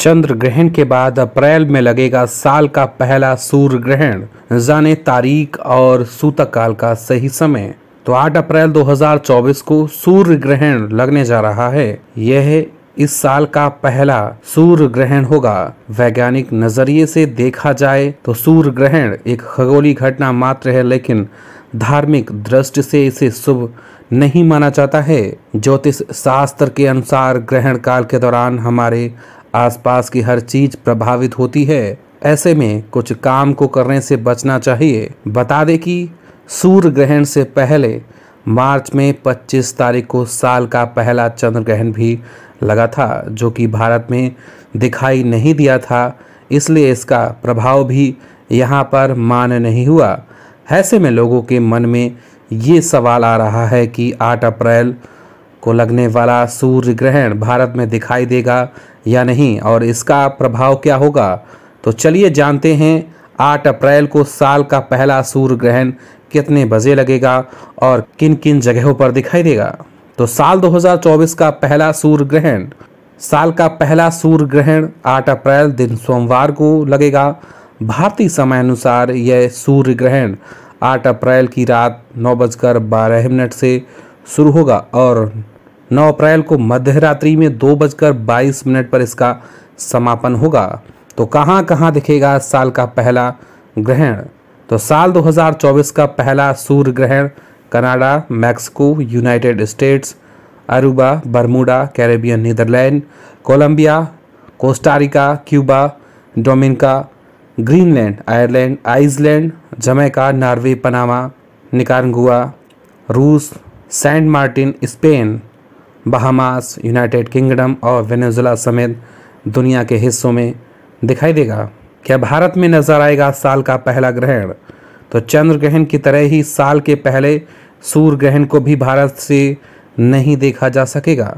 चंद्र ग्रहण के बाद अप्रैल में लगेगा साल का पहला सूर्य ग्रहण जाने तारीख और सूतक काल का सही समय तो 8 अप्रैल 2024 को सूर्य ग्रहण लगने जा रहा है यह इस साल का पहला सूर्य ग्रहण होगा वैज्ञानिक नजरिए से देखा जाए तो सूर्य ग्रहण एक खगोली घटना मात्र है लेकिन धार्मिक दृष्टि से इसे शुभ नहीं माना जाता है ज्योतिष शास्त्र के अनुसार ग्रहण काल के दौरान हमारे आसपास की हर चीज प्रभावित होती है ऐसे में कुछ काम को करने से बचना चाहिए बता दें कि सूर्य ग्रहण से पहले मार्च में 25 तारीख को साल का पहला चंद्र ग्रहण भी लगा था जो कि भारत में दिखाई नहीं दिया था इसलिए इसका प्रभाव भी यहाँ पर मान नहीं हुआ ऐसे में लोगों के मन में ये सवाल आ रहा है कि 8 अप्रैल को लगने वाला सूर्य ग्रहण भारत में दिखाई देगा या नहीं और इसका प्रभाव क्या होगा तो चलिए जानते हैं 8 अप्रैल को साल का पहला सूर्य ग्रहण कितने बजे लगेगा और किन किन जगहों पर दिखाई देगा तो साल 2024 का पहला सूर्य ग्रहण साल का पहला सूर्य ग्रहण 8 अप्रैल दिन सोमवार को लगेगा भारतीय समय अनुसार यह सूर्य ग्रहण 8 अप्रैल की रात नौ बजकर बारह मिनट से शुरू होगा और 9 अप्रैल को मध्यरात्रि में दो बजकर बाईस मिनट पर इसका समापन होगा तो कहाँ कहाँ दिखेगा साल का पहला ग्रहण तो साल 2024 का पहला सूर्य ग्रहण Canada Mexico United States Aruba Bermuda Caribbean Netherland Colombia Costa Rica Cuba Dominica Greenland Ireland Iceland Jamaica Norway Panama Nicaragua रूस Saint Martin Spain Bahamas United Kingdom और वेनेजुला समेत दुनिया के हिस्सों में दिखाई देगा क्या भारत में नजर आएगा साल का पहला ग्रहण तो चंद्र ग्रहण की तरह ही साल के पहले सूर्य ग्रहण को भी भारत से नहीं देखा जा सकेगा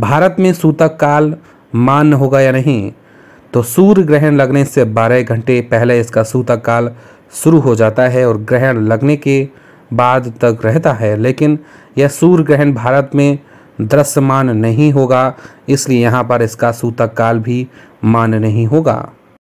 भारत में सूतक काल मान्य होगा या नहीं तो सूर्य ग्रहण लगने से 12 घंटे पहले इसका सूतक काल शुरू हो जाता है और ग्रहण लगने के बाद तक रहता है लेकिन यह सूर्य ग्रहण भारत में दृश्यमान नहीं होगा इसलिए यहाँ पर इसका सूतक काल भी मान नहीं होगा